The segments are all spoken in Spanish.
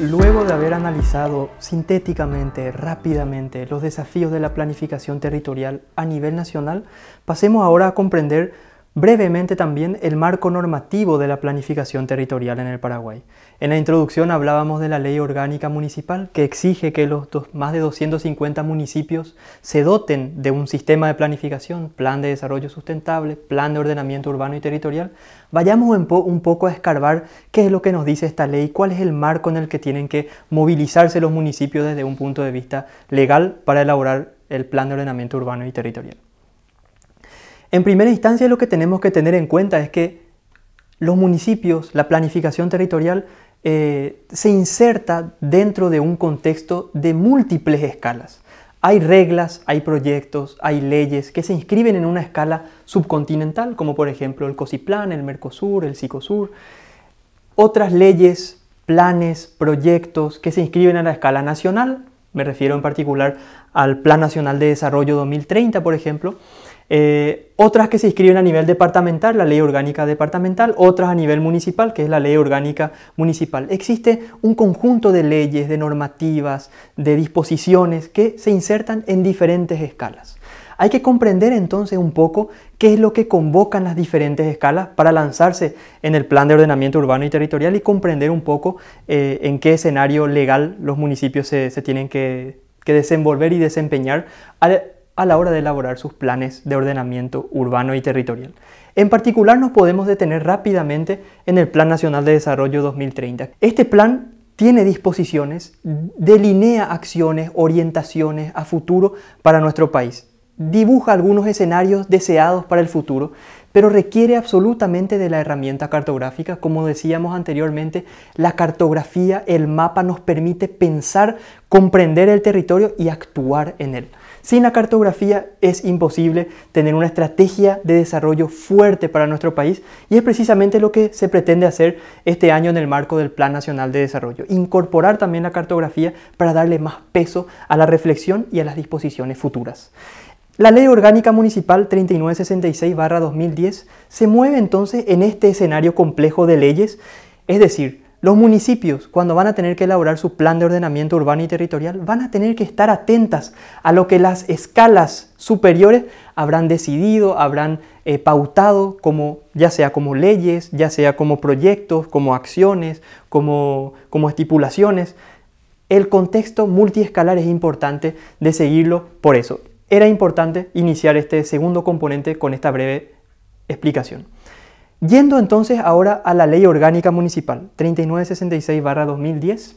Luego de haber analizado sintéticamente, rápidamente, los desafíos de la planificación territorial a nivel nacional, pasemos ahora a comprender brevemente también el marco normativo de la planificación territorial en el Paraguay. En la introducción hablábamos de la ley orgánica municipal que exige que los más de 250 municipios se doten de un sistema de planificación, plan de desarrollo sustentable, plan de ordenamiento urbano y territorial. Vayamos un poco a escarbar qué es lo que nos dice esta ley, cuál es el marco en el que tienen que movilizarse los municipios desde un punto de vista legal para elaborar el plan de ordenamiento urbano y territorial. En primera instancia lo que tenemos que tener en cuenta es que los municipios, la planificación territorial eh, se inserta dentro de un contexto de múltiples escalas. Hay reglas, hay proyectos, hay leyes que se inscriben en una escala subcontinental, como por ejemplo el COSIPLAN, el MERCOSUR, el SICOSUR. Otras leyes, planes, proyectos que se inscriben a la escala nacional, me refiero en particular al Plan Nacional de Desarrollo 2030, por ejemplo, eh, otras que se inscriben a nivel departamental, la ley orgánica departamental, otras a nivel municipal, que es la ley orgánica municipal. Existe un conjunto de leyes, de normativas, de disposiciones que se insertan en diferentes escalas. Hay que comprender entonces un poco qué es lo que convocan las diferentes escalas para lanzarse en el plan de ordenamiento urbano y territorial y comprender un poco eh, en qué escenario legal los municipios se, tienen que, desenvolver y desempeñar a la hora de elaborar sus planes de ordenamiento urbano y territorial. En particular nos podemos detener rápidamente en el Plan Nacional de Desarrollo 2030. Este plan tiene disposiciones, delinea acciones, orientaciones a futuro para nuestro país, dibuja algunos escenarios deseados para el futuro pero requiere absolutamente de la herramienta cartográfica. Como decíamos anteriormente, la cartografía, el mapa nos permite pensar, comprender el territorio y actuar en él. Sin la cartografía es imposible tener una estrategia de desarrollo fuerte para nuestro país y es precisamente lo que se pretende hacer este año en el marco del Plan Nacional de Desarrollo, incorporar también la cartografía para darle más peso a la reflexión y a las disposiciones futuras. La Ley Orgánica Municipal 3966-2010 se mueve entonces en este escenario complejo de leyes, es decir, los municipios, cuando van a tener que elaborar su plan de ordenamiento urbano y territorial, van a tener que estar atentas a lo que las escalas superiores habrán decidido, habrán eh, pautado, como, ya sea como leyes, ya sea como proyectos, como acciones, como, como estipulaciones. El contexto multiescalar es importante de seguirlo por eso. Era importante iniciar este segundo componente con esta breve explicación. Yendo entonces ahora a la Ley Orgánica Municipal 3966-2010,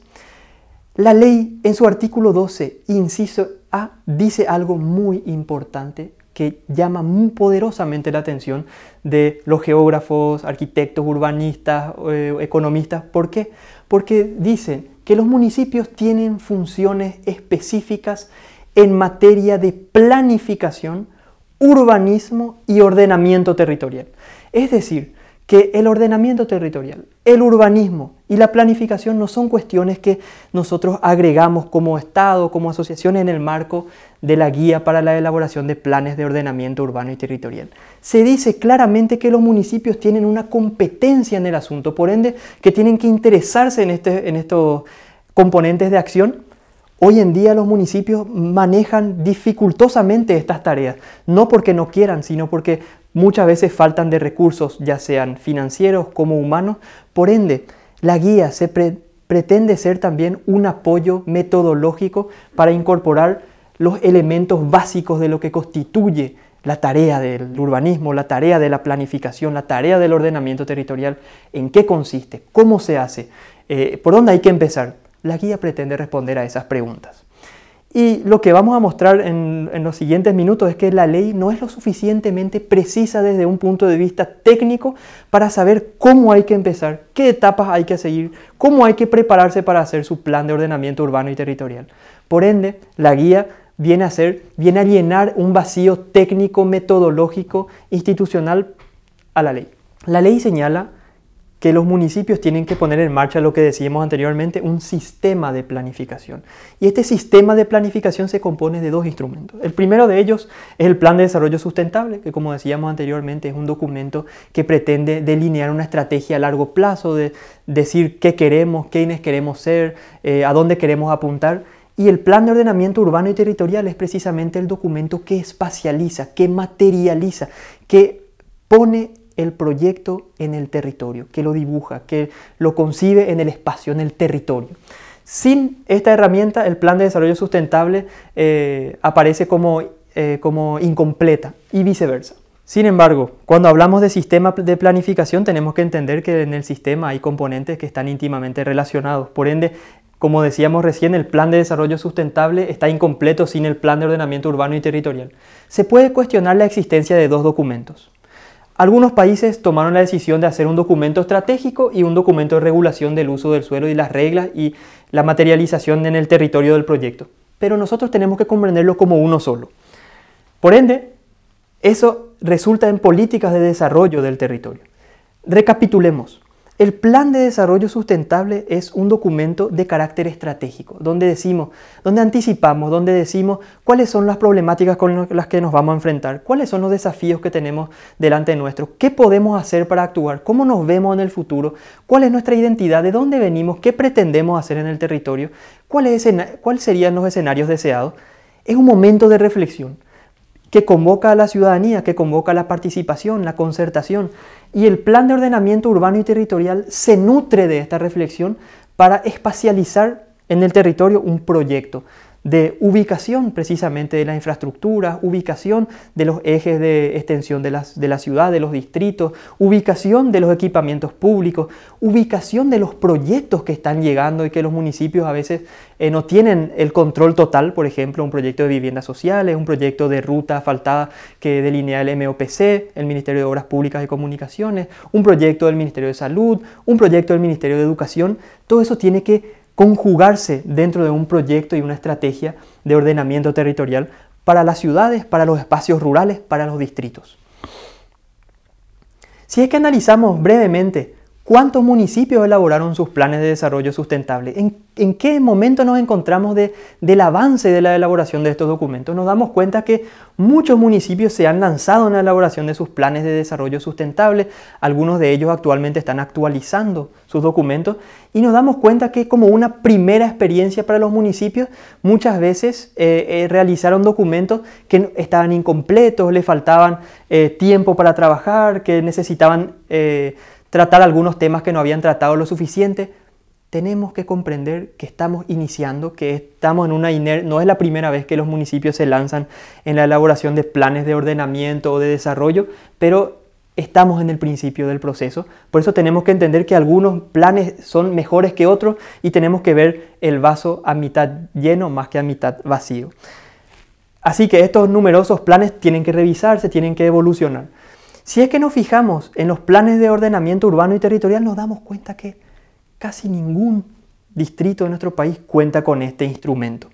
la ley en su artículo 12, inciso A, dice algo muy importante que llama muy poderosamente la atención de los geógrafos, arquitectos, urbanistas, eh, economistas. ¿Por qué? Porque dicen que los municipios tienen funciones específicas en materia de planificación, urbanismo y ordenamiento territorial. Es decir, que el ordenamiento territorial, el urbanismo y la planificación no son cuestiones que nosotros agregamos como Estado, como asociación en el marco de la guía para la elaboración de planes de ordenamiento urbano y territorial. Se dice claramente que los municipios tienen una competencia en el asunto, por ende que tienen que interesarse en, este, en estos componentes de acción Hoy en día los municipios manejan dificultosamente estas tareas, no porque no quieran, sino porque muchas veces faltan de recursos, ya sean financieros como humanos. Por ende, la guía se pretende ser también un apoyo metodológico para incorporar los elementos básicos de lo que constituye la tarea del urbanismo, la tarea de la planificación, la tarea del ordenamiento territorial, en qué consiste, cómo se hace, eh, por dónde hay que empezar. La guía pretende responder a esas preguntas. Y lo que vamos a mostrar en, los siguientes minutos es que la ley no es lo suficientemente precisa desde un punto de vista técnico para saber cómo hay que empezar, qué etapas hay que seguir, cómo hay que prepararse para hacer su plan de ordenamiento urbano y territorial. Por ende, la guía viene a, ser, viene a llenar un vacío técnico, metodológico, institucional a la ley. La ley señala que los municipios tienen que poner en marcha lo que decíamos anteriormente, un sistema de planificación. Y este sistema de planificación se compone de dos instrumentos. El primero de ellos es el Plan de Desarrollo Sustentable, que como decíamos anteriormente es un documento que pretende delinear una estrategia a largo plazo, de decir qué queremos, quiénes queremos ser, eh, a dónde queremos apuntar. Y el plan de ordenamiento urbano y territorial es precisamente el documento que espacializa, que materializa, que pone el proyecto en el territorio, que lo dibuja, que lo concibe en el espacio, en el territorio. Sin esta herramienta, el plan de desarrollo sustentable eh, aparece eh, como incompleta y viceversa. Sin embargo, cuando hablamos de sistema de planificación tenemos que entender que en el sistema hay componentes que están íntimamente relacionados. Por ende, como decíamos recién, el plan de desarrollo sustentable está incompleto sin el plan de ordenamiento urbano y territorial. Se puede cuestionar la existencia de dos documentos. Algunos países tomaron la decisión de hacer un documento estratégico y un documento de regulación del uso del suelo y las reglas y la materialización en el territorio del proyecto. Pero nosotros tenemos que comprenderlo como uno solo. Por ende, eso resulta en políticas de desarrollo del territorio. Recapitulemos. El Plan de Desarrollo Sustentable es un documento de carácter estratégico, donde decimos, donde anticipamos, donde decimos cuáles son las problemáticas con las que nos vamos a enfrentar, cuáles son los desafíos que tenemos delante de nuestro, qué podemos hacer para actuar, cómo nos vemos en el futuro, cuál es nuestra identidad, de dónde venimos, qué pretendemos hacer en el territorio, cuáles cuál serían los escenarios deseados. Es un momento de reflexión que convoca a la ciudadanía, que convoca a la participación, la concertación, y el plan de ordenamiento urbano y territorial se nutre de esta reflexión para espacializar en el territorio un proyecto, de ubicación precisamente de las infraestructuras, ubicación de los ejes de extensión de, las, de la ciudad, de los distritos, ubicación de los equipamientos públicos, ubicación de los proyectos que están llegando y que los municipios a veces eh, no tienen el control total, por ejemplo, un proyecto de viviendas sociales, un proyecto de ruta asfaltada que delinea el MOPC, el Ministerio de Obras Públicas y Comunicaciones, un proyecto del Ministerio de Salud, un proyecto del Ministerio de Educación, todo eso tiene que conjugarse dentro de un proyecto y una estrategia de ordenamiento territorial para las ciudades, para los espacios rurales, para los distritos. Si es que analizamos brevemente ¿Cuántos municipios elaboraron sus planes de desarrollo sustentable? ¿En, qué momento nos encontramos del avance de la elaboración de estos documentos? Nos damos cuenta que muchos municipios se han lanzado en la elaboración de sus planes de desarrollo sustentable. Algunos de ellos actualmente están actualizando sus documentos y nos damos cuenta que como una primera experiencia para los municipios, muchas veces eh, eh, realizaron documentos que estaban incompletos, le faltaban eh, tiempo para trabajar, que necesitaban tratar algunos temas que no habían tratado lo suficiente, tenemos que comprender que estamos iniciando, que estamos en una INER, no es la primera vez que los municipios se lanzan en la elaboración de planes de ordenamiento o de desarrollo, pero estamos en el principio del proceso. Por eso tenemos que entender que algunos planes son mejores que otros y tenemos que ver el vaso a mitad lleno más que a mitad vacío. Así que estos numerosos planes tienen que revisarse, tienen que evolucionar. Si es que nos fijamos en los planes de ordenamiento urbano y territorial, nos damos cuenta que casi ningún distrito de nuestro país cuenta con este instrumento.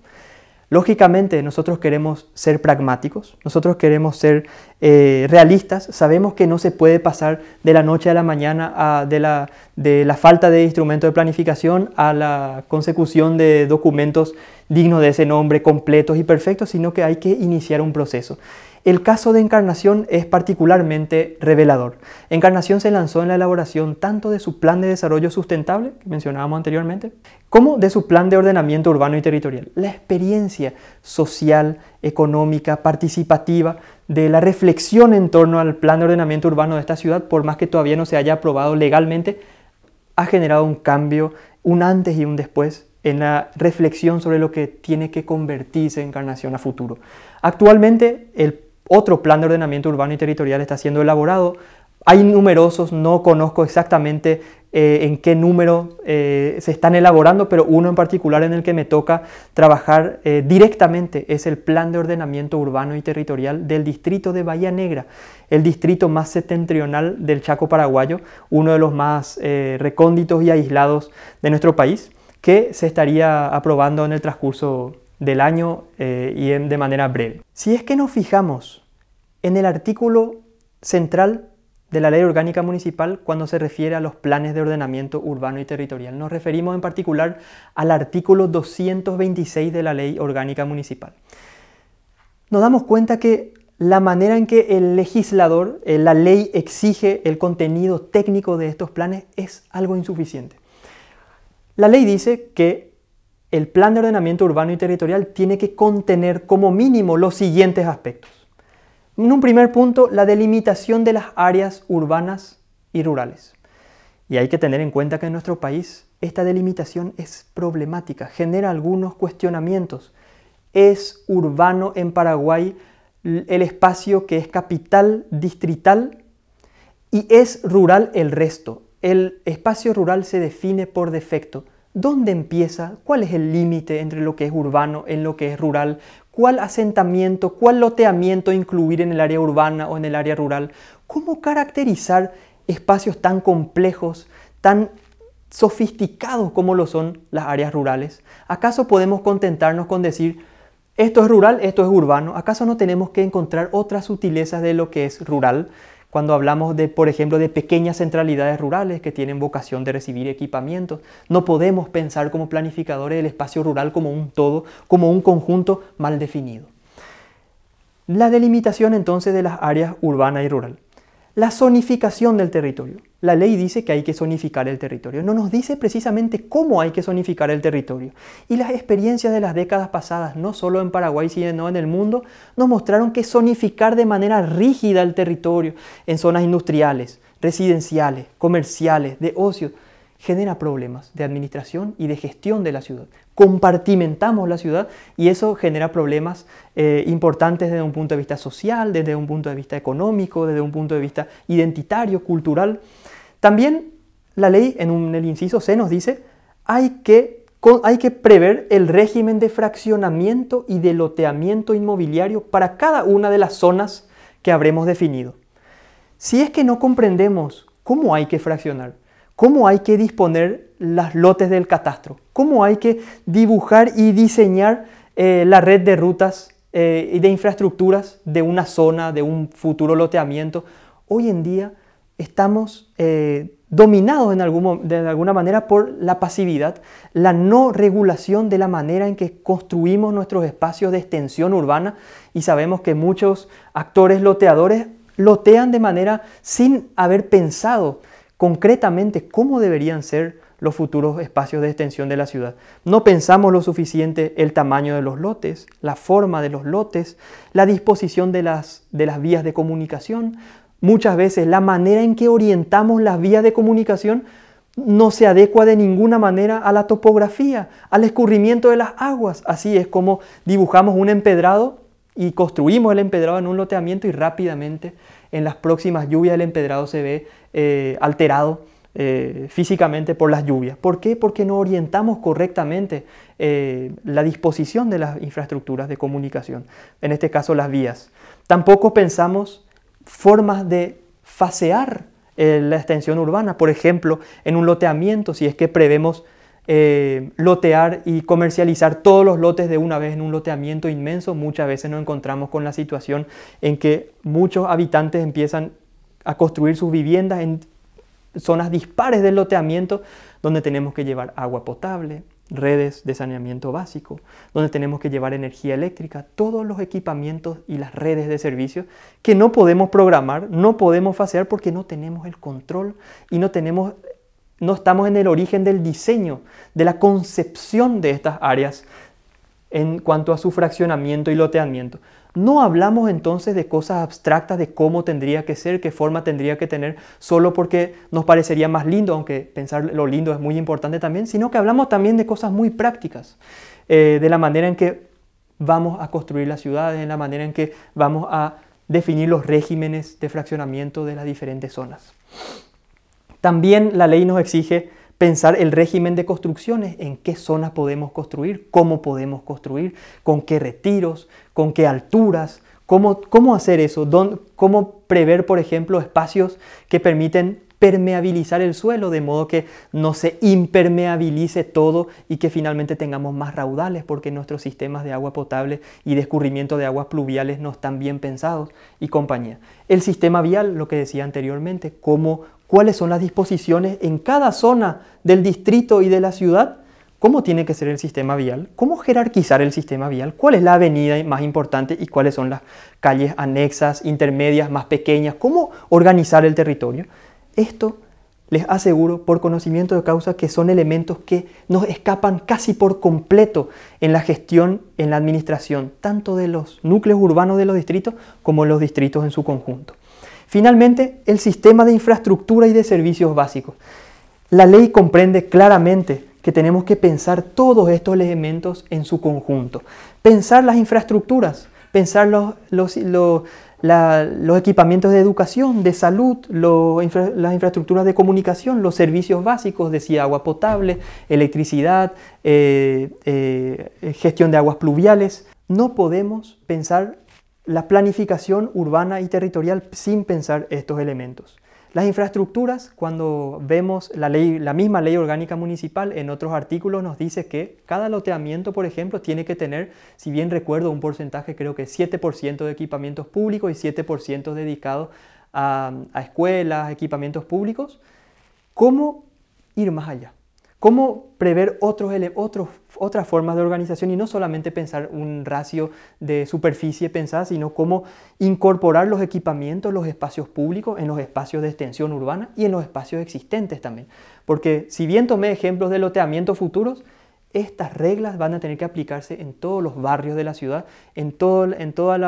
Lógicamente nosotros queremos ser pragmáticos, nosotros queremos ser eh, realistas, sabemos que no se puede pasar de la noche a la mañana de, la, de la falta de instrumento de planificación a la consecución de documentos dignos de ese nombre, completos y perfectos, sino que hay que iniciar un proceso. El caso de Encarnación es particularmente revelador. Encarnación se lanzó en la elaboración tanto de su plan de desarrollo sustentable, que mencionábamos anteriormente, como de su plan de ordenamiento urbano y territorial. La experiencia social, económica, participativa, de la reflexión en torno al plan de ordenamiento urbano de esta ciudad, por más que todavía no se haya aprobado legalmente, ha generado un cambio, un antes y un después en la reflexión sobre lo que tiene que convertirse Encarnación a futuro. Actualmente el otro plan de ordenamiento urbano y territorial está siendo elaborado. Hay numerosos, no conozco exactamente eh, en qué número eh, se están elaborando, pero uno en particular en el que me toca trabajar eh, directamente es el Plan de Ordenamiento Urbano y Territorial del Distrito de Bahía Negra, el distrito más septentrional del Chaco paraguayo, uno de los más recónditos y aislados de nuestro país, que se estaría aprobando en el transcurso del año eh, y en, de manera breve. Si es que nos fijamos en el artículo central de la Ley Orgánica Municipal cuando se refiere a los planes de ordenamiento urbano y territorial. Nos referimos en particular al artículo 226 de la Ley Orgánica Municipal. Nos damos cuenta que la manera en que el legislador, eh, la ley exige el contenido técnico de estos planes es algo insuficiente. La ley dice que el plan de ordenamiento urbano y territorial tiene que contener como mínimo los siguientes aspectos. En un primer punto, la delimitación de las áreas urbanas y rurales. Y hay que tener en cuenta que en nuestro país esta delimitación es problemática, genera algunos cuestionamientos. Es urbano en Paraguay el espacio que es capital distrital y es rural el resto. El espacio rural se define por defecto. ¿Dónde empieza? ¿Cuál es el límite entre lo que es urbano y lo que es rural? ¿Cuál asentamiento, cuál loteamiento incluir en el área urbana o en el área rural? ¿Cómo caracterizar espacios tan complejos, tan sofisticados como lo son las áreas rurales? ¿Acaso podemos contentarnos con decir, esto es rural, esto es urbano? ¿Acaso no tenemos que encontrar otras sutilezas de lo que es rural? Cuando hablamos de, por ejemplo, de pequeñas centralidades rurales que tienen vocación de recibir equipamiento, no podemos pensar como planificadores del espacio rural como un todo, como un conjunto mal definido. La delimitación entonces de las áreas urbana y rural. La zonificación del territorio. La ley dice que hay que zonificar el territorio, no nos dice precisamente cómo hay que zonificar el territorio. Y las experiencias de las décadas pasadas, no solo en Paraguay, sino en el mundo, nos mostraron que zonificar de manera rígida el territorio en zonas industriales, residenciales, comerciales, de ocio, genera problemas de administración y de gestión de la ciudad. Compartimentamos la ciudad y eso genera problemas eh, importantes desde un punto de vista social, desde un punto de vista económico, desde un punto de vista identitario, cultural. También la ley en, el inciso C nos dice hay que, hay que prever el régimen de fraccionamiento y de loteamiento inmobiliario para cada una de las zonas que habremos definido. Si es que no comprendemos cómo hay que fraccionar, cómo hay que disponer las lotes del catastro, cómo hay que dibujar y diseñar eh, la red de rutas eh, y de infraestructuras de una zona, de un futuro loteamiento. Hoy en día estamos eh, dominados en de alguna manera por la pasividad, la no regulación de la manera en que construimos nuestros espacios de extensión urbana y sabemos que muchos actores loteadores lotean de manera sin haber pensado concretamente cómo deberían ser los futuros espacios de extensión de la ciudad. No pensamos lo suficiente el tamaño de los lotes, la forma de los lotes, la disposición de las, vías de comunicación. Muchas veces la manera en que orientamos las vías de comunicación no se adecua de ninguna manera a la topografía, al escurrimiento de las aguas. Así es como dibujamos un empedrado y construimos el empedrado en un loteamiento y rápidamente en las próximas lluvias el empedrado se ve eh, alterado eh, físicamente por las lluvias. ¿Por qué? Porque no orientamos correctamente eh, la disposición de las infraestructuras de comunicación, en este caso las vías. Tampoco pensamos formas de fasear la extensión urbana, por ejemplo, en un loteamiento, si es que prevemos eh, lotear y comercializar todos los lotes de una vez en un loteamiento inmenso, muchas veces nos encontramos con la situación en que muchos habitantes empiezan a construir sus viviendas en zonas dispares del loteamiento, donde tenemos que llevar agua potable, redes de saneamiento básico, donde tenemos que llevar energía eléctrica, todos los equipamientos y las redes de servicios que no podemos programar, no podemos fasear porque no tenemos el control y no tenemos no estamos en el origen del diseño, de la concepción de estas áreas en cuanto a su fraccionamiento y loteamiento. No hablamos entonces de cosas abstractas, de cómo tendría que ser, qué forma tendría que tener, solo porque nos parecería más lindo, aunque pensar lo lindo es muy importante también, sino que hablamos también de cosas muy prácticas, eh, de la manera en que vamos a construir las ciudades, de la manera en que vamos a definir los regímenes de fraccionamiento de las diferentes zonas. También la ley nos exige pensar el régimen de construcciones, en qué zonas podemos construir, cómo podemos construir, con qué retiros, con qué alturas, cómo, hacer eso, cómo prever, por ejemplo, espacios que permiten permeabilizar el suelo, de modo que no se impermeabilice todo y que finalmente tengamos más raudales, porque nuestros sistemas de agua potable y de escurrimiento de aguas pluviales no están bien pensados y compañía. El sistema vial, lo que decía anteriormente, cómo cuáles son las disposiciones en cada zona del distrito y de la ciudad, cómo tiene que ser el sistema vial, cómo jerarquizar el sistema vial, cuál es la avenida más importante y cuáles son las calles anexas, intermedias, más pequeñas, cómo organizar el territorio. Esto les aseguro por conocimiento de causa que son elementos que nos escapan casi por completo en la gestión, en la administración, tanto de los núcleos urbanos de los distritos como los distritos en su conjunto. Finalmente, el sistema de infraestructura y de servicios básicos. La ley comprende claramente que tenemos que pensar todos estos elementos en su conjunto. Pensar las infraestructuras, pensar los, los, equipamientos de educación, de salud, las infraestructuras de comunicación, los servicios básicos, decía agua potable, electricidad, eh, eh, gestión de aguas pluviales. No podemos pensar la planificación urbana y territorial sin pensar estos elementos. Las infraestructuras, cuando vemos la, ley, la misma ley orgánica municipal, en otros artículos nos dice que cada loteamiento, por ejemplo, tiene que tener, si bien recuerdo un porcentaje, creo que 7% de equipamientos públicos y 7% dedicados a, a escuelas, equipamientos públicos. ¿Cómo ir más allá? ¿Cómo prever otros, otras formas de organización y no solamente pensar un ratio de superficie pensada, sino cómo incorporar los equipamientos, los espacios públicos en los espacios de extensión urbana y en los espacios existentes también? Porque si bien tomé ejemplos de loteamientos futuros, estas reglas van a tener que aplicarse en todos los barrios de la ciudad, en, todas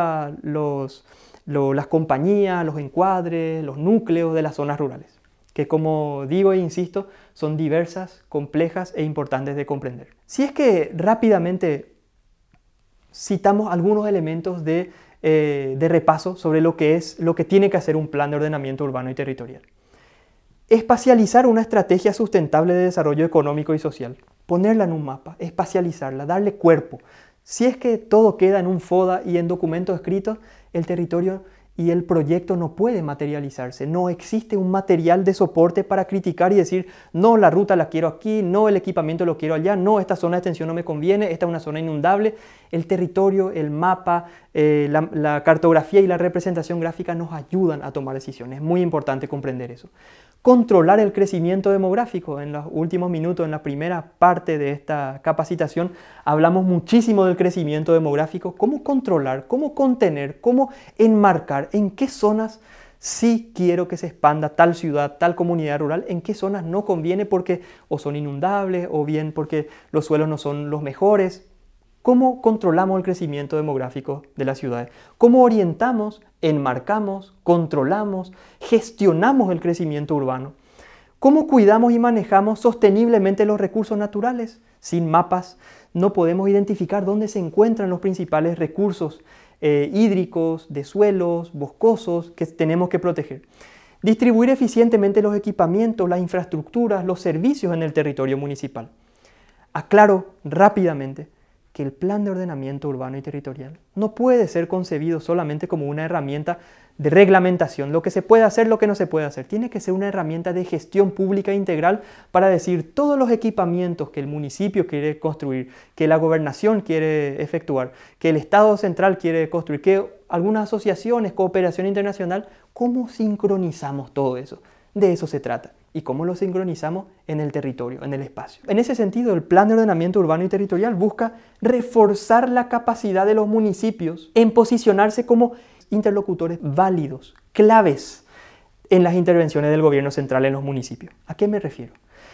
las compañías, los encuadres, los núcleos de las zonas rurales, que como digo e insisto, son diversas, complejas e importantes de comprender. Si es que rápidamente citamos algunos elementos eh, de, repaso sobre lo que es, lo que tiene que hacer un plan de ordenamiento urbano y territorial. Espacializar una estrategia sustentable de desarrollo económico y social. Ponerla en un mapa, espacializarla, darle cuerpo. Si es que todo queda en un FODA y en documentos escritos, el territorio y el proyecto no puede materializarse. No existe un material de soporte para criticar y decir, no, la ruta la quiero aquí, no, el equipamiento lo quiero allá, no, esta zona de extensión no me conviene, esta es una zona inundable. El territorio, el mapa, eh, la cartografía y la representación gráfica nos ayudan a tomar decisiones. Es muy importante comprender eso controlar el crecimiento demográfico. En los últimos minutos, en la primera parte de esta capacitación, hablamos muchísimo del crecimiento demográfico, cómo controlar, cómo contener, cómo enmarcar, en qué zonas sí quiero que se expanda tal ciudad, tal comunidad rural, en qué zonas no conviene porque o son inundables o bien porque los suelos no son los mejores, cómo controlamos el crecimiento demográfico de las ciudades, cómo orientamos, enmarcamos, controlamos, gestionamos el crecimiento urbano, cómo cuidamos y manejamos sosteniblemente los recursos naturales. Sin mapas no podemos identificar dónde se encuentran los principales recursos eh, hídricos, de suelos, boscosos que tenemos que proteger. Distribuir eficientemente los equipamientos, las infraestructuras, los servicios en el territorio municipal. Aclaro rápidamente, que el plan de ordenamiento urbano y territorial no puede ser concebido solamente como una herramienta de reglamentación, lo que se puede hacer, lo que no se puede hacer. Tiene que ser una herramienta de gestión pública integral para decir todos los equipamientos que el municipio quiere construir, que la gobernación quiere efectuar, que el Estado central quiere construir, que algunas asociaciones, cooperación internacional, ¿cómo sincronizamos todo eso? De eso se trata y cómo lo sincronizamos en el territorio, en el espacio. En ese sentido, el Plan de Ordenamiento Urbano y Territorial busca reforzar la capacidad de los municipios en posicionarse como interlocutores válidos, claves en las intervenciones del gobierno central en los municipios. ¿A qué me refiero?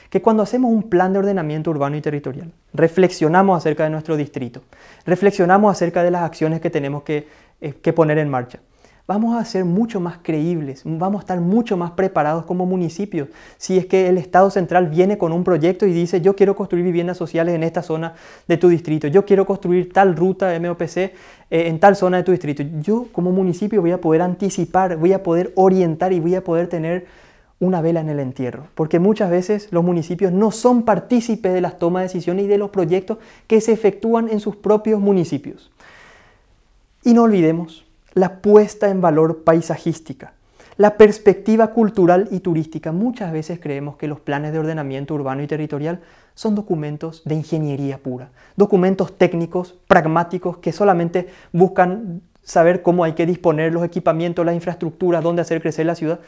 Que cuando hacemos un plan de ordenamiento urbano y territorial, reflexionamos acerca de nuestro distrito, reflexionamos acerca de las acciones que tenemos que, eh, que poner en marcha, vamos a ser mucho más creíbles, vamos a estar mucho más preparados como municipios. Si es que el Estado central viene con un proyecto y dice, yo quiero construir viviendas sociales en esta zona de tu distrito, yo quiero construir tal ruta MOPC eh, en tal zona de tu distrito, yo como municipio voy a poder anticipar, voy a poder orientar y voy a poder tener una vela en el entierro, porque muchas veces los municipios no son partícipes de las tomas de decisiones y de los proyectos que se efectúan en sus propios municipios. Y no olvidemos la puesta en valor paisajística, la perspectiva cultural y turística. Muchas veces creemos que los planes de ordenamiento urbano y territorial son documentos de ingeniería pura, documentos técnicos, pragmáticos, que solamente buscan saber cómo hay que disponer los equipamientos, las infraestructuras, dónde hacer crecer la ciudad.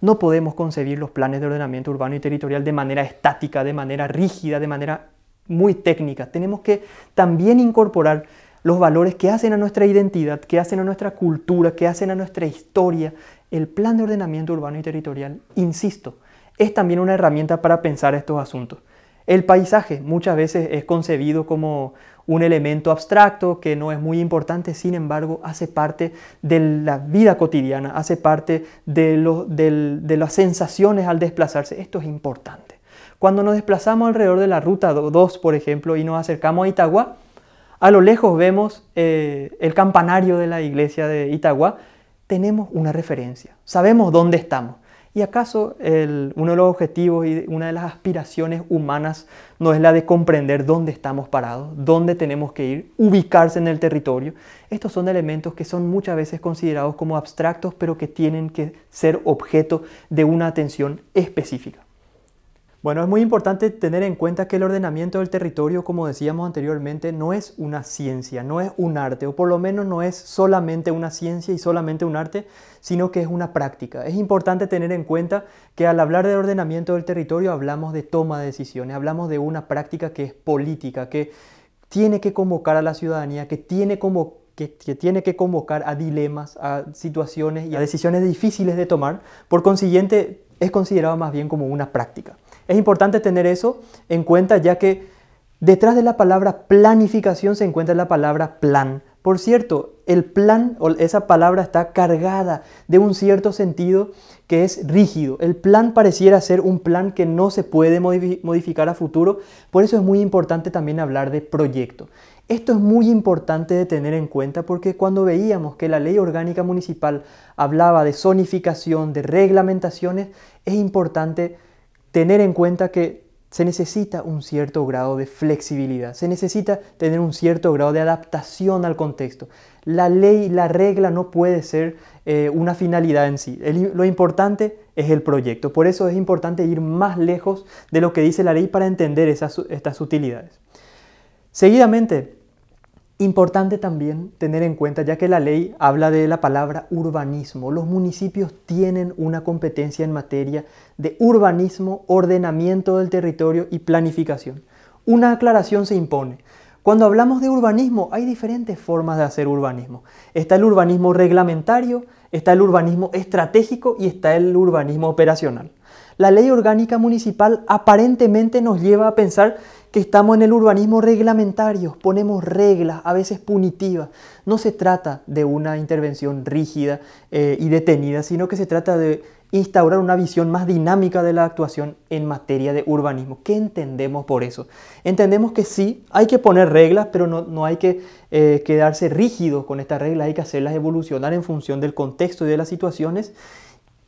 No podemos concebir los planes de ordenamiento urbano y territorial de manera estática, de manera rígida, de manera muy técnica. Tenemos que también incorporar los valores que hacen a nuestra identidad, que hacen a nuestra cultura, que hacen a nuestra historia. El plan de ordenamiento urbano y territorial, insisto, es también una herramienta para pensar estos asuntos. El paisaje muchas veces es concebido como un elemento abstracto que no es muy importante, sin embargo hace parte de la vida cotidiana, hace parte de, las sensaciones al desplazarse. Esto es importante. Cuando nos desplazamos alrededor de la ruta 2, por ejemplo, y nos acercamos a Itagua, a lo lejos vemos eh, el campanario de la iglesia de Itagua. Tenemos una referencia, sabemos dónde estamos. ¿Y acaso uno de los objetivos y una de las aspiraciones humanas no es la de comprender dónde estamos parados, dónde tenemos que ir, ubicarse en el territorio? Estos son elementos que son muchas veces considerados como abstractos, pero que tienen que ser objeto de una atención específica. Bueno, es muy importante tener en cuenta que el ordenamiento del territorio, como decíamos anteriormente, no es una ciencia, no es un arte, o por lo menos no es solamente una ciencia y solamente un arte, sino que es una práctica. Es importante tener en cuenta que al hablar del ordenamiento del territorio hablamos de toma de decisiones, hablamos de una práctica que es política, que tiene que convocar a la ciudadanía, que tiene que, que, tiene que convocar a dilemas, a situaciones y a decisiones difíciles de tomar, por consiguiente es considerado más bien como una práctica. Es importante tener eso en cuenta ya que detrás de la palabra planificación se encuentra la palabra plan. Por cierto, el plan o esa palabra está cargada de un cierto sentido que es rígido. El plan pareciera ser un plan que no se puede modificar a futuro, por eso es muy importante también hablar de proyecto. Esto es muy importante de tener en cuenta porque cuando veíamos que la ley orgánica municipal hablaba de zonificación, de reglamentaciones, es importante tener en cuenta que se necesita un cierto grado de flexibilidad, se necesita tener un cierto grado de adaptación al contexto. La ley, la regla no puede ser eh, una finalidad en sí. lo importante es el proyecto. Por eso es importante ir más lejos de lo que dice la ley para entender esas, estas utilidades. Seguidamente, Importante también tener en cuenta, ya que la ley habla de la palabra urbanismo, los municipios tienen una competencia en materia de urbanismo, ordenamiento del territorio y planificación. Una aclaración se impone. Cuando hablamos de urbanismo hay diferentes formas de hacer urbanismo. Está el urbanismo reglamentario, está el urbanismo estratégico y está el urbanismo operacional. La ley orgánica municipal aparentemente nos lleva a pensar que estamos en el urbanismo reglamentario, ponemos reglas, a veces punitivas. No se trata de una intervención rígida eh, y detenida, sino que se trata de instaurar una visión más dinámica de la actuación en materia de urbanismo. ¿Qué entendemos por eso? Entendemos que sí, hay que poner reglas, pero no, hay que eh, quedarse rígidos con estas reglas, hay que hacerlas evolucionar en función del contexto y de las situaciones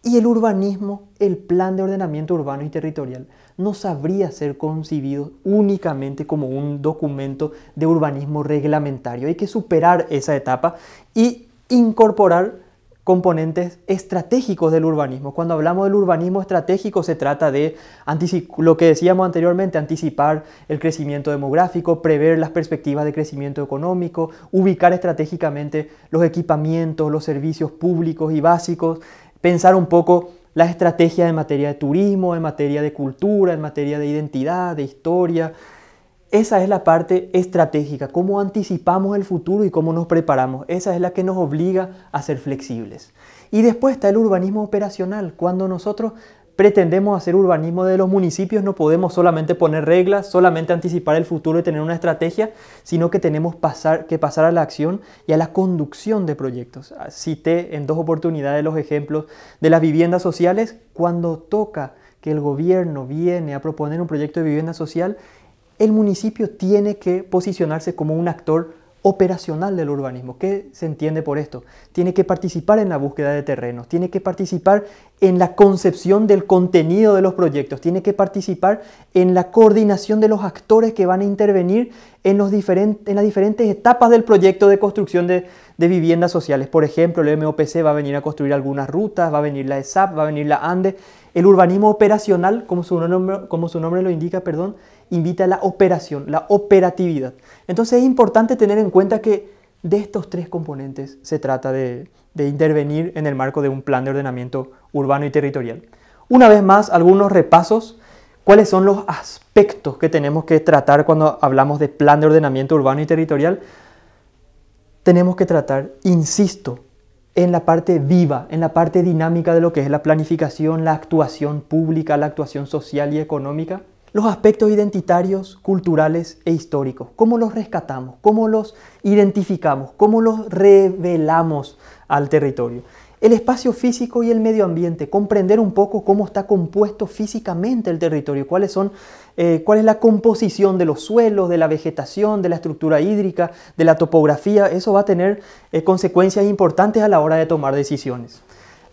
y el urbanismo, el plan de ordenamiento urbano y territorial, no sabría ser concebido únicamente como un documento de urbanismo reglamentario. Hay que superar esa etapa y incorporar componentes estratégicos del urbanismo. Cuando hablamos del urbanismo estratégico se trata de lo que decíamos anteriormente, anticipar el crecimiento demográfico, prever las perspectivas de crecimiento económico, ubicar estratégicamente los equipamientos, los servicios públicos y básicos, pensar un poco la estrategia en materia de turismo, en materia de cultura, en materia de identidad, de historia. Esa es la parte estratégica, cómo anticipamos el futuro y cómo nos preparamos. Esa es la que nos obliga a ser flexibles. Y después está el urbanismo operacional, cuando nosotros pretendemos hacer urbanismo de los municipios, no podemos solamente poner reglas, solamente anticipar el futuro y tener una estrategia, sino que tenemos que pasar a la acción y a la conducción de proyectos. Ah, cité en dos oportunidades los ejemplos de las viviendas sociales. Cuando toca que el gobierno viene a proponer un proyecto de vivienda social, el municipio tiene que posicionarse como un actor operacional del urbanismo. ¿Qué se entiende por esto? Tiene que participar en la búsqueda de terrenos, tiene que participar en la concepción del contenido de los proyectos, tiene que participar en la coordinación de los actores que van a intervenir en, los en las diferentes etapas del proyecto de construcción de, viviendas sociales. Por ejemplo, el MOPC va a venir a construir algunas rutas, va a venir la ESAP, va a venir la ANDE. El urbanismo operacional, como su nombre, como su nombre lo indica, perdón, invita a la operación, la operatividad. Entonces es importante tener en cuenta que de estos tres componentes se trata de, intervenir en el marco de un plan de ordenamiento urbano y territorial. Una vez más, algunos repasos. ¿Cuáles son los aspectos que tenemos que tratar cuando hablamos de plan de ordenamiento urbano y territorial? Tenemos que tratar, insisto, en la parte viva, en la parte dinámica de lo que es la planificación, la actuación pública, la actuación social y económica, los aspectos identitarios, culturales e históricos. ¿Cómo los rescatamos? ¿Cómo los identificamos? ¿Cómo los revelamos al territorio? El espacio físico y el medio ambiente, comprender un poco cómo está compuesto físicamente el territorio, eh, cuál es la composición de los suelos, de la vegetación, de la estructura hídrica, de la topografía, eso va a tener eh, consecuencias importantes a la hora de tomar decisiones.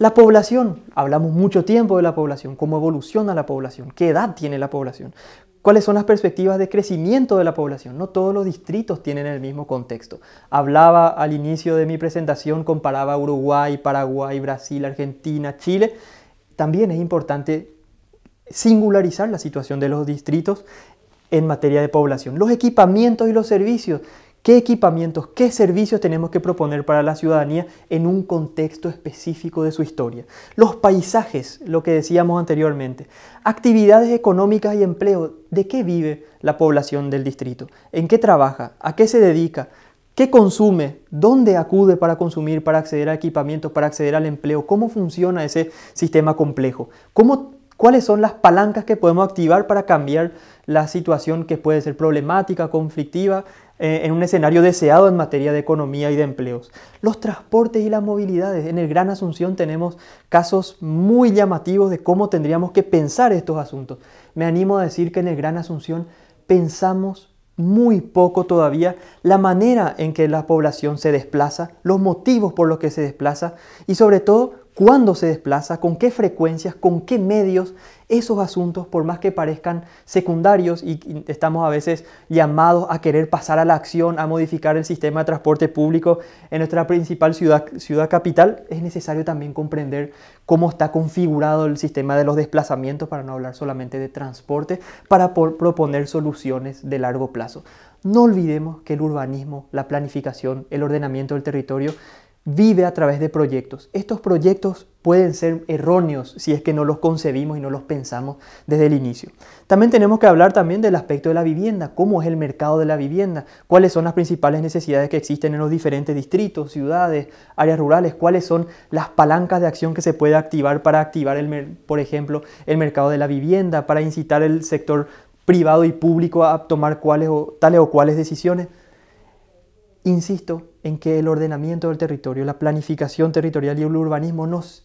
La población, hablamos mucho tiempo de la población, cómo evoluciona la población, qué edad tiene la población, cuáles son las perspectivas de crecimiento de la población. No todos los distritos tienen el mismo contexto. Hablaba al inicio de mi presentación, comparaba Uruguay, Paraguay, Brasil, Argentina, Chile. También es importante singularizar la situación de los distritos en materia de población. Los equipamientos y los servicios qué equipamientos, qué servicios tenemos que proponer para la ciudadanía en un contexto específico de su historia. Los paisajes, lo que decíamos anteriormente, actividades económicas y empleo, de qué vive la población del distrito, en qué trabaja, a qué se dedica, ¿Qué consume? ¿Dónde acude para consumir, para acceder a equipamientos, para acceder al empleo? ¿Cómo funciona ese sistema complejo? ¿Cuáles son las palancas que podemos activar para cambiar la situación que puede ser problemática, conflictiva, eh, en un escenario deseado en materia de economía y de empleos. Los transportes y las movilidades. En el Gran Asunción tenemos casos muy llamativos de cómo tendríamos que pensar estos asuntos. Me animo a decir que en el Gran Asunción pensamos muy poco todavía la manera en que la población se desplaza, los motivos por los que se desplaza y sobre todo cuándo se desplaza, con qué frecuencias, con qué medios, esos asuntos, por más que parezcan secundarios y estamos a veces llamados a querer pasar a la acción, a modificar el sistema de transporte público en nuestra principal ciudad, capital, es necesario también comprender cómo está configurado el sistema de los desplazamientos, para no hablar solamente de transporte, para proponer soluciones de largo plazo. No olvidemos que el urbanismo, la planificación, el ordenamiento del territorio vive a través de proyectos. Estos proyectos pueden ser erróneos si es que no los concebimos y no los pensamos desde el inicio. También tenemos que hablar también del aspecto de la vivienda, cómo es el mercado de la vivienda, cuáles son las principales necesidades que existen en los diferentes distritos, ciudades, áreas rurales, cuáles son las palancas de acción que se puede activar para activar, el, por ejemplo, el mercado de la vivienda, para incitar el sector privado y público a tomar o, tales o cuales decisiones. Insisto, en que el ordenamiento del territorio, la planificación territorial y el urbanismo nos,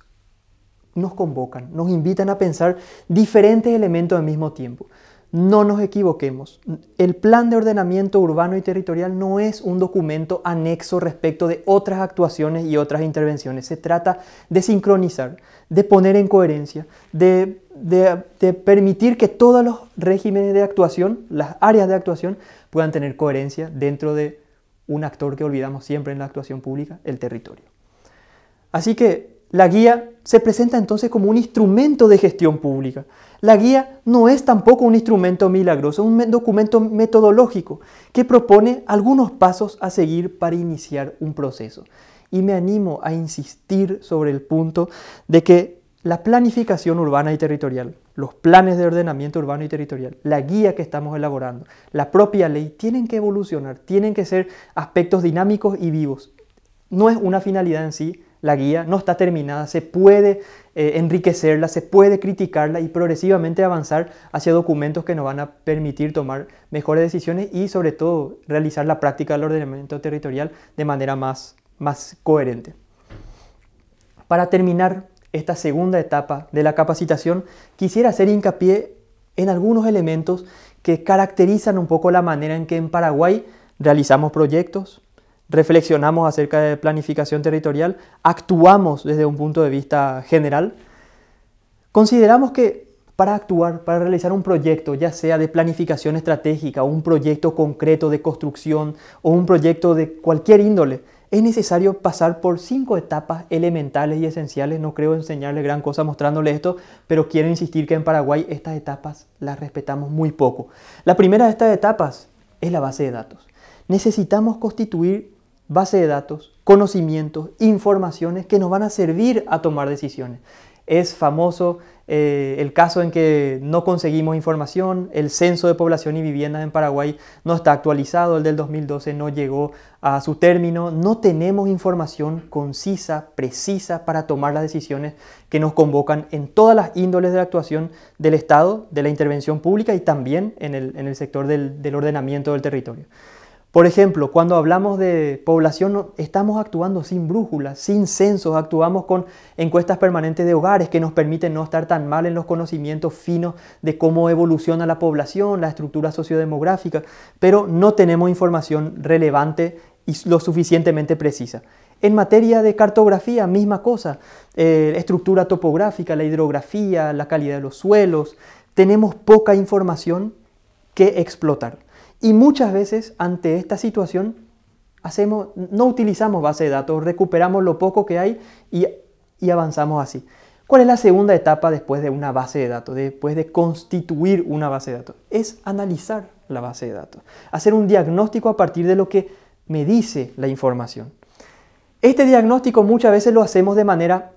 nos convocan, nos invitan a pensar diferentes elementos al mismo tiempo. No nos equivoquemos. El plan de ordenamiento urbano y territorial no es un documento anexo respecto de otras actuaciones y otras intervenciones. Se trata de sincronizar, de poner en coherencia, de, de permitir que todos los regímenes de actuación, las áreas de actuación, puedan tener coherencia dentro de un actor que olvidamos siempre en la actuación pública, el territorio. Así que la guía se presenta entonces como un instrumento de gestión pública. La guía no es tampoco un instrumento milagroso, es un documento metodológico que propone algunos pasos a seguir para iniciar un proceso. Y me animo a insistir sobre el punto de que la planificación urbana y territorial, los planes de ordenamiento urbano y territorial, la guía que estamos elaborando, la propia ley, tienen que evolucionar, tienen que ser aspectos dinámicos y vivos. No es una finalidad en sí, la guía no está terminada, se puede eh, enriquecerla, se puede criticarla y progresivamente avanzar hacia documentos que nos van a permitir tomar mejores decisiones y sobre todo realizar la práctica del ordenamiento territorial de manera más, más coherente. Para terminar, esta segunda etapa de la capacitación, quisiera hacer hincapié en algunos elementos que caracterizan un poco la manera en que en Paraguay realizamos proyectos, reflexionamos acerca de planificación territorial, actuamos desde un punto de vista general. Consideramos que para actuar, para realizar un proyecto, ya sea de planificación estratégica, un proyecto concreto de construcción o un proyecto de cualquier índole, es necesario pasar por cinco etapas elementales y esenciales. No creo enseñarle gran cosa mostrándole esto, pero quiero insistir que en Paraguay estas etapas las respetamos muy poco. La primera de estas etapas es la base de datos. Necesitamos constituir base de datos, conocimientos, informaciones que nos van a servir a tomar decisiones. Es famoso eh, el caso en que no conseguimos información, el censo de población y viviendas en Paraguay no está actualizado, el del 2012 no llegó a su término, no tenemos información concisa, precisa para tomar las decisiones que nos convocan en todas las índoles de actuación del Estado, de la intervención pública y también en el, sector del ordenamiento del territorio. Por ejemplo, cuando hablamos de población, estamos actuando sin brújulas, sin censos, actuamos con encuestas permanentes de hogares que nos permiten no estar tan mal en los conocimientos finos de cómo evoluciona la población, la estructura sociodemográfica, pero no tenemos información relevante y lo suficientemente precisa. En materia de cartografía, misma cosa, eh, estructura topográfica, la hidrografía, la calidad de los suelos, tenemos poca información que explotar. Y muchas veces ante esta situación hacemos, no utilizamos base de datos, recuperamos lo poco que hay y, y avanzamos así. ¿Cuál es la segunda etapa después de una base de datos, después de constituir una base de datos? Es analizar la base de datos, hacer un diagnóstico a partir de lo que me dice la información. Este diagnóstico muchas veces lo hacemos de manera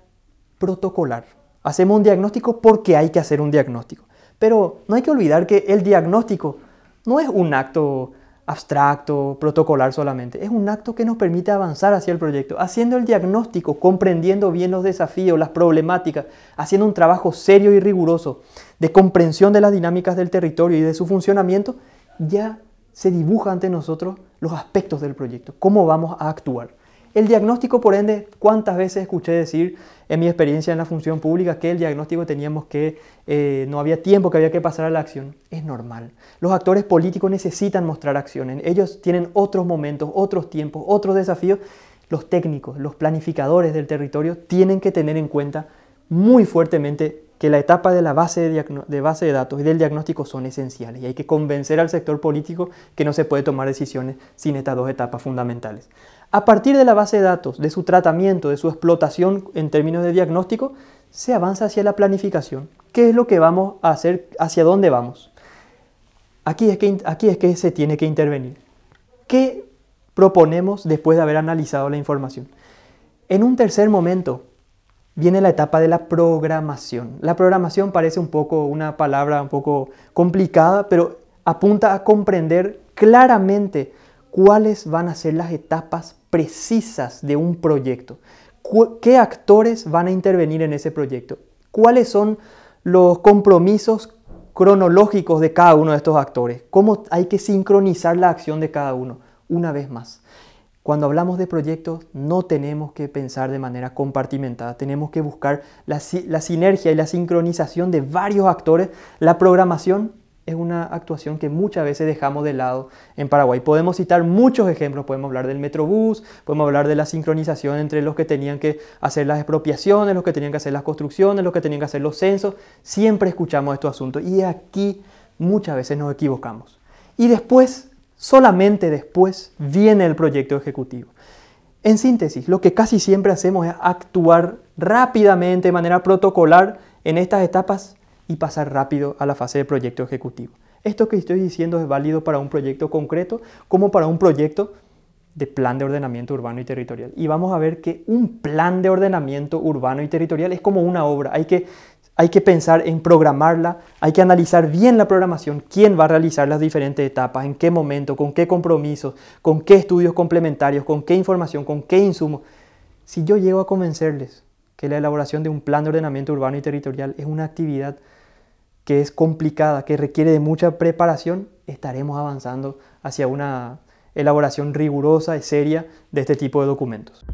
protocolar. Hacemos un diagnóstico porque hay que hacer un diagnóstico. Pero no hay que olvidar que el diagnóstico no es un acto abstracto, protocolar solamente, es un acto que nos permite avanzar hacia el proyecto, haciendo el diagnóstico, comprendiendo bien los desafíos, las problemáticas, haciendo un trabajo serio y riguroso de comprensión de las dinámicas del territorio y de su funcionamiento, ya se dibuja ante nosotros los aspectos del proyecto, cómo vamos a actuar. El diagnóstico, por ende, ¿cuántas veces escuché decir en mi experiencia en la función pública que el diagnóstico teníamos que, eh, no había tiempo, que había que pasar a la acción? Es normal. Los actores políticos necesitan mostrar acciones. Ellos tienen otros momentos, otros tiempos, otros desafíos. Los técnicos, los planificadores del territorio tienen que tener en cuenta muy fuertemente que la etapa de la base de, base de datos y del diagnóstico son esenciales y hay que convencer al sector político que no se puede tomar decisiones sin estas dos etapas fundamentales. A partir de la base de datos, de su tratamiento, de su explotación en términos de diagnóstico, se avanza hacia la planificación. ¿Qué es lo que vamos a hacer? ¿Hacia dónde vamos? Aquí es que, aquí es que se tiene que intervenir. ¿Qué proponemos después de haber analizado la información? En un tercer momento, viene la etapa de la programación. La programación parece un poco una palabra un poco complicada, pero apunta a comprender claramente cuáles van a ser las etapas precisas de un proyecto, qué actores van a intervenir en ese proyecto, cuáles son los compromisos cronológicos de cada uno de estos actores, cómo hay que sincronizar la acción de cada uno, una vez más. Cuando hablamos de proyectos no tenemos que pensar de manera compartimentada, tenemos que buscar la, sinergia y la sincronización de varios actores. La programación es una actuación que muchas veces dejamos de lado en Paraguay. Podemos citar muchos ejemplos, podemos hablar del Metrobús, podemos hablar de la sincronización entre los que tenían que hacer las expropiaciones, los que tenían que hacer las construcciones, los que tenían que hacer los censos. Siempre escuchamos estos asuntos y aquí muchas veces nos equivocamos. Y después, solamente después, viene el proyecto ejecutivo. En síntesis, lo que casi siempre hacemos es actuar rápidamente, de manera protocolar, en estas etapas y pasar rápido a la fase de proyecto ejecutivo. Esto que estoy diciendo es válido para un proyecto concreto como para un proyecto de plan de ordenamiento urbano y territorial. Y vamos a ver que un plan de ordenamiento urbano y territorial es como una obra. Hay que, hay que pensar en programarla, hay que analizar bien la programación, quién va a realizar las diferentes etapas, en qué momento, con qué compromisos, con qué estudios complementarios, con qué información, con qué insumos. Si yo llego a convencerles que la elaboración de un plan de ordenamiento urbano y territorial es una actividad que es complicada, que requiere de mucha preparación, estaremos avanzando hacia una elaboración rigurosa y seria de este tipo de documentos.